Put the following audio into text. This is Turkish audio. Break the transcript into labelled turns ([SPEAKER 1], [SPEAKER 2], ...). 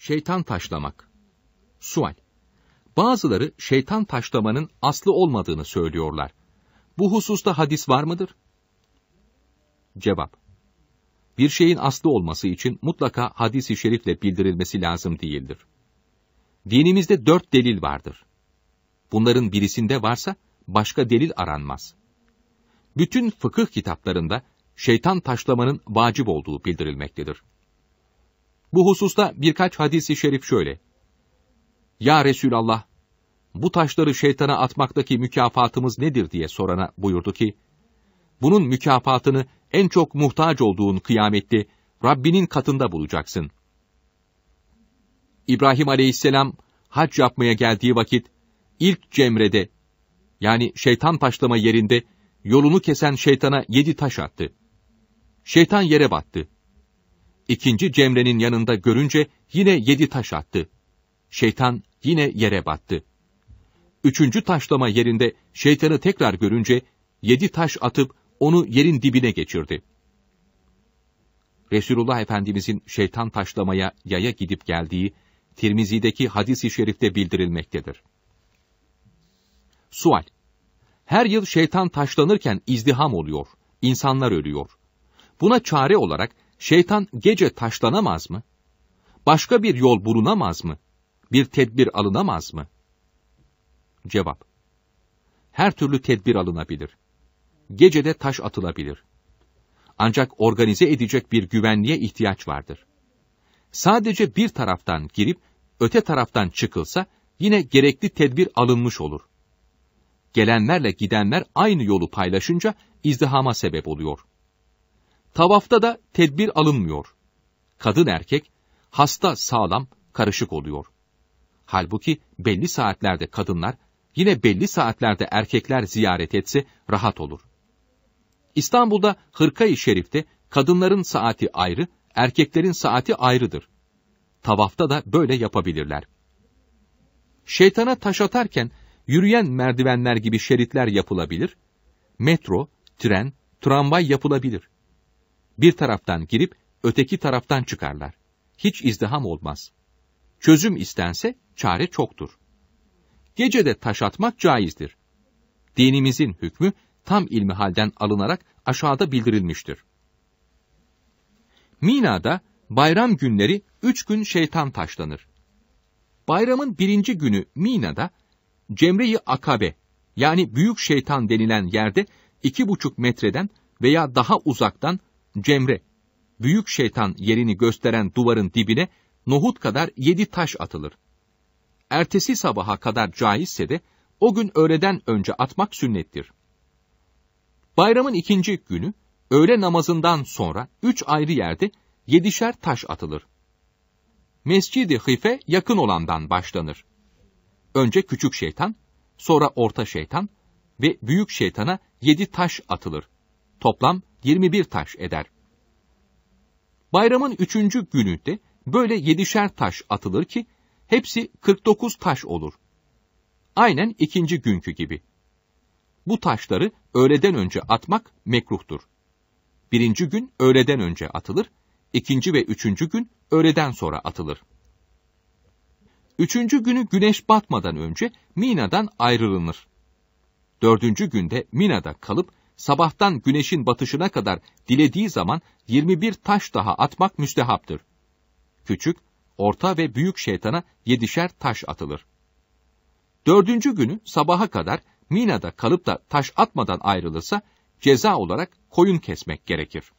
[SPEAKER 1] Şeytan taşlamak. Sual. Bazıları şeytan taşlamanın aslı olmadığını söylüyorlar. Bu hususta hadis var mıdır? Cevap. Bir şeyin aslı olması için mutlaka hadisi şerifle bildirilmesi lazım değildir. Dinimizde dört delil vardır. Bunların birisinde varsa başka delil aranmaz. Bütün fıkıh kitaplarında şeytan taşlamanın vacip olduğu bildirilmektedir. Bu hususta birkaç hadisi şerif şöyle. Ya Resulallah, bu taşları şeytana atmaktaki mükafatımız nedir diye sorana buyurdu ki, bunun mükafatını en çok muhtaç olduğun kıyamette Rabbinin katında bulacaksın. İbrahim aleyhisselam hac yapmaya geldiği vakit ilk cemrede yani şeytan taşlama yerinde yolunu kesen şeytana yedi taş attı. Şeytan yere battı. İkinci Cemre'nin yanında görünce yine yedi taş attı. Şeytan yine yere battı. Üçüncü taşlama yerinde şeytanı tekrar görünce yedi taş atıp onu yerin dibine geçirdi. Resulullah Efendimizin şeytan taşlamaya yaya gidip geldiği Tirmizi'deki hadis-i şerifte bildirilmektedir. Sual Her yıl şeytan taşlanırken izdiham oluyor, insanlar ölüyor. Buna çare olarak Şeytan gece taşlanamaz mı? Başka bir yol bulunamaz mı? Bir tedbir alınamaz mı? Cevap. Her türlü tedbir alınabilir. Gecede taş atılabilir. Ancak organize edecek bir güvenliğe ihtiyaç vardır. Sadece bir taraftan girip öte taraftan çıkılsa yine gerekli tedbir alınmış olur. Gelenlerle gidenler aynı yolu paylaşınca izdihama sebep oluyor. Tavafta da tedbir alınmıyor. Kadın erkek, hasta sağlam, karışık oluyor. Halbuki belli saatlerde kadınlar, yine belli saatlerde erkekler ziyaret etse rahat olur. İstanbul'da Hırkayı Şerif'te kadınların saati ayrı, erkeklerin saati ayrıdır. Tavafta da böyle yapabilirler. Şeytana taş atarken yürüyen merdivenler gibi şeritler yapılabilir, metro, tren, tramvay yapılabilir. Bir taraftan girip öteki taraftan çıkarlar. Hiç izdiham olmaz. Çözüm istense çare çoktur. Gece de taş atmak caizdir. Dinimizin hükmü tam ilmi halden alınarak aşağıda bildirilmiştir. Mina'da bayram günleri üç gün şeytan taşlanır. Bayramın birinci günü Mina'da Cemre-i Akabe yani büyük şeytan denilen yerde iki buçuk metreden veya daha uzaktan Cemre, büyük şeytan yerini gösteren duvarın dibine nohut kadar yedi taş atılır. Ertesi sabaha kadar caizse de o gün öğleden önce atmak sünnettir. Bayramın ikinci günü, öğle namazından sonra üç ayrı yerde yedişer taş atılır. Mescidi i Hife yakın olandan başlanır. Önce küçük şeytan, sonra orta şeytan ve büyük şeytana yedi taş atılır. Toplam 21 taş eder. Bayramın üçüncü gününde böyle yedişer taş atılır ki hepsi 49 taş olur. Aynen ikinci günkü gibi. Bu taşları öğleden önce atmak mekruhtur. Birinci gün öğleden önce atılır, ikinci ve üçüncü gün öğleden sonra atılır. Üçüncü günü güneş batmadan önce Mina'dan ayrılınır. Dördüncü günde Mina'da kalıp sabahtan güneşin batışına kadar dilediği zaman 21 taş daha atmak müstehaptır. Küçük, orta ve büyük şeytana yedişer taş atılır. Dördüncü günü sabaha kadar Mina'da kalıp da taş atmadan ayrılırsa ceza olarak koyun kesmek gerekir.